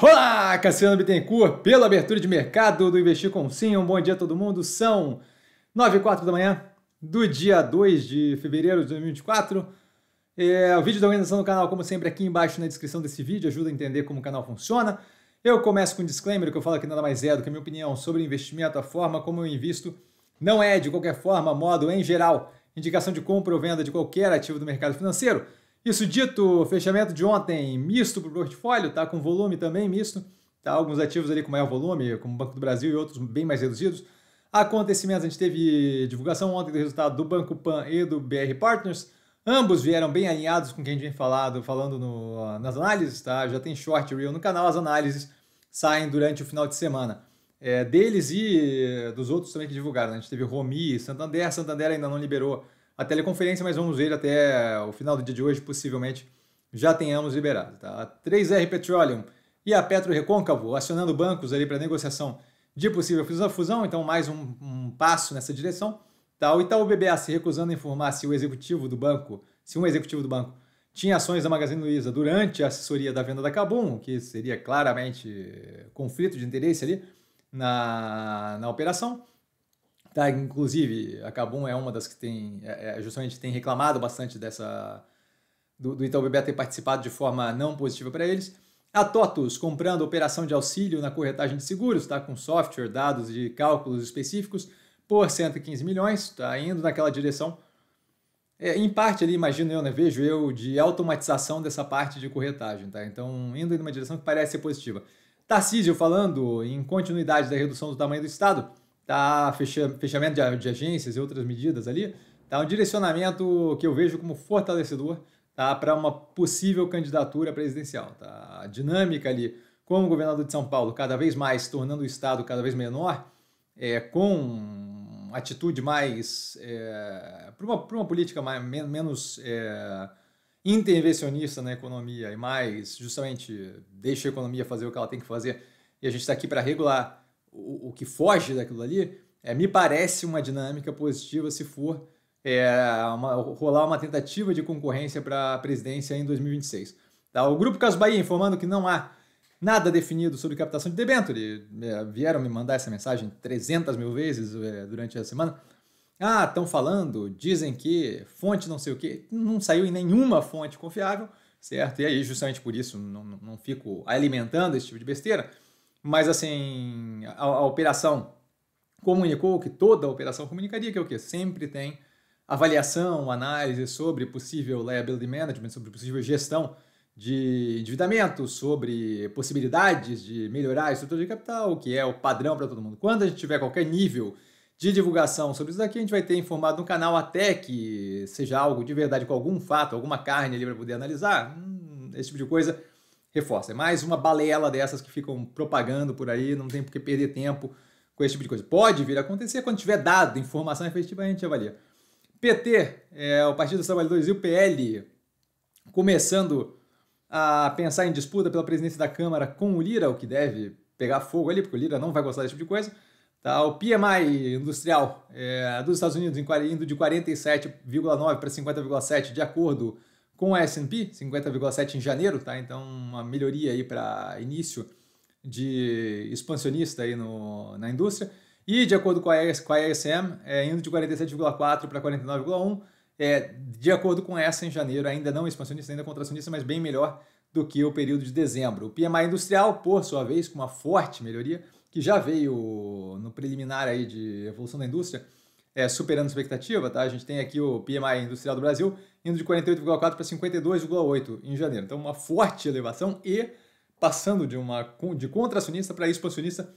Olá, Cassiano Bittencourt, pela abertura de mercado do Investir com Sim. Um bom dia a todo mundo. São 9 e 4 da manhã do dia 2 de fevereiro de 2024. É, o vídeo da organização do canal, como sempre, aqui embaixo na descrição desse vídeo, ajuda a entender como o canal funciona. Eu começo com um disclaimer, que eu falo que nada mais é do que a minha opinião sobre investimento, a forma como eu invisto não é, de qualquer forma, modo em geral, indicação de compra ou venda de qualquer ativo do mercado financeiro. Isso dito, fechamento de ontem misto para o portfólio, tá? Com volume também misto, tá? Alguns ativos ali com maior volume, como o Banco do Brasil e outros bem mais reduzidos. Acontecimentos, a gente teve divulgação ontem do resultado do Banco Pan e do BR Partners. Ambos vieram bem alinhados com o que a gente vem falado, falando no, ah, nas análises, tá? Já tem short reel no canal, as análises saem durante o final de semana. É, deles e dos outros também que divulgaram. Né? A gente teve Romi, Santander, Santander ainda não liberou a teleconferência, mas vamos ver até o final do dia de hoje, possivelmente já tenhamos liberado. Tá? A 3R Petroleum e a Petro Recôncavo acionando bancos ali para negociação de possível fusão, então mais um, um passo nessa direção. Tá? O Itaú BBA se recusando a informar se o executivo do banco, se um executivo do banco tinha ações da Magazine Luiza durante a assessoria da venda da Cabum, que seria claramente conflito de interesse ali na, na operação tá? Inclusive, a Kabum é uma das que tem, é, é justamente tem reclamado bastante dessa do, do Itaú BBA ter participado de forma não positiva para eles. A TOTUS comprando operação de auxílio na corretagem de seguros, tá? Com software, dados e cálculos específicos por 115 milhões, tá indo naquela direção. É, em parte ali, imagino eu, né, vejo eu, de automatização dessa parte de corretagem, tá? Então, indo em uma direção que parece ser positiva. Tarcísio falando em continuidade da redução do tamanho do Estado, tá fechamento de, agências e outras medidas ali, tá um direcionamento que eu vejo como fortalecedor tá, para uma possível candidatura presidencial. Tá? A dinâmica ali, como o governador de São Paulo, cada vez mais tornando o Estado cada vez menor, é, com atitude mais. É, para uma, uma política mais, menos é, intervencionista na economia e mais, justamente, deixa a economia fazer o que ela tem que fazer e a gente está aqui para regular o, o que foge daquilo ali, é, me parece uma dinâmica positiva se for é, uma, rolar uma tentativa de concorrência para a presidência em 2026. Tá? O Grupo Caso Bahia informando que não há nada definido sobre captação de debênture. É, vieram me mandar essa mensagem 300 mil vezes é, durante a semana. Ah, estão falando, dizem que fonte não sei o que, não saiu em nenhuma fonte confiável, certo? E aí, justamente por isso, não, não fico alimentando esse tipo de besteira. Mas assim, a, a operação comunicou que toda a operação comunicaria, que é o que? Sempre tem avaliação, análise sobre possível liability management, sobre possível gestão de endividamento, sobre possibilidades de melhorar a estrutura de capital, que é o padrão para todo mundo. Quando a gente tiver qualquer nível de divulgação sobre isso daqui, a gente vai ter informado no canal até que seja algo de verdade, com algum fato, alguma carne ali para poder analisar, hum, esse tipo de coisa reforça. É mais uma balela dessas que ficam propagando por aí, não tem por que perder tempo com esse tipo de coisa. Pode vir a acontecer quando tiver dado, informação efetiva, a gente avalia. PT, é, o Partido dos Trabalhadores e o PL, começando a pensar em disputa pela presidência da Câmara com o Lira, o que deve pegar fogo ali, porque o Lira não vai gostar desse tipo de coisa. Tá, o PMI industrial é, dos Estados Unidos indo de 47,9 para 50,7, de acordo com a S&P, 50,7 em janeiro, tá? Então uma melhoria aí para início de expansionista aí no, na indústria. E de acordo com a, com a ISM, é, indo de 47,4 para 49,1, é, de acordo com essa em janeiro, ainda não expansionista, ainda contracionista, mas bem melhor do que o período de dezembro. O PMI industrial, por sua vez, com uma forte melhoria, que já veio no preliminar aí de evolução da indústria, é, superando a expectativa, tá? A gente tem aqui o PMI industrial do Brasil indo de 48,4 para 52,8 em janeiro. Então, uma forte elevação e passando de uma de contracionista para expansionista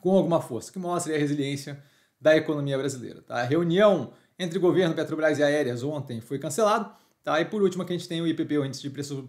com alguma força, que mostra a resiliência da economia brasileira. Tá? A reunião entre governo Petrobras e Aéreas ontem foi cancelado. Tá? E por último, a gente tem o IPP, o índice de preço,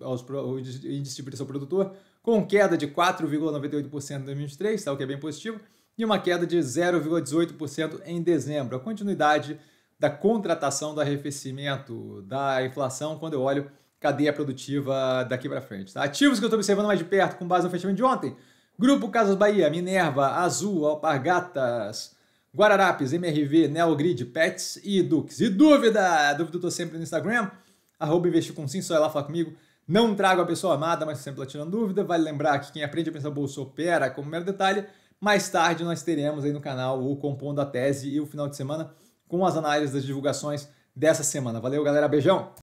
índice de preço produtor, com queda de 4,98% em 2023, tá? o que é bem positivo e uma queda de 0,18% em dezembro. A continuidade da contratação do arrefecimento da inflação quando eu olho cadeia produtiva daqui para frente. Tá? Ativos que eu estou observando mais de perto com base no fechamento de ontem. Grupo Casas Bahia, Minerva, Azul, Alpargatas, Guararapes, MRV, Neogrid, Pets e Dux. E dúvida? Dúvida eu estou sempre no Instagram, arroba investir com sim, só ela lá falar comigo. Não trago a pessoa amada, mas sempre lá tirando dúvida. Vale lembrar que quem aprende a pensar bolsa opera como mero detalhe. Mais tarde nós teremos aí no canal o Compondo a Tese e o final de semana com as análises das divulgações dessa semana. Valeu, galera. Beijão!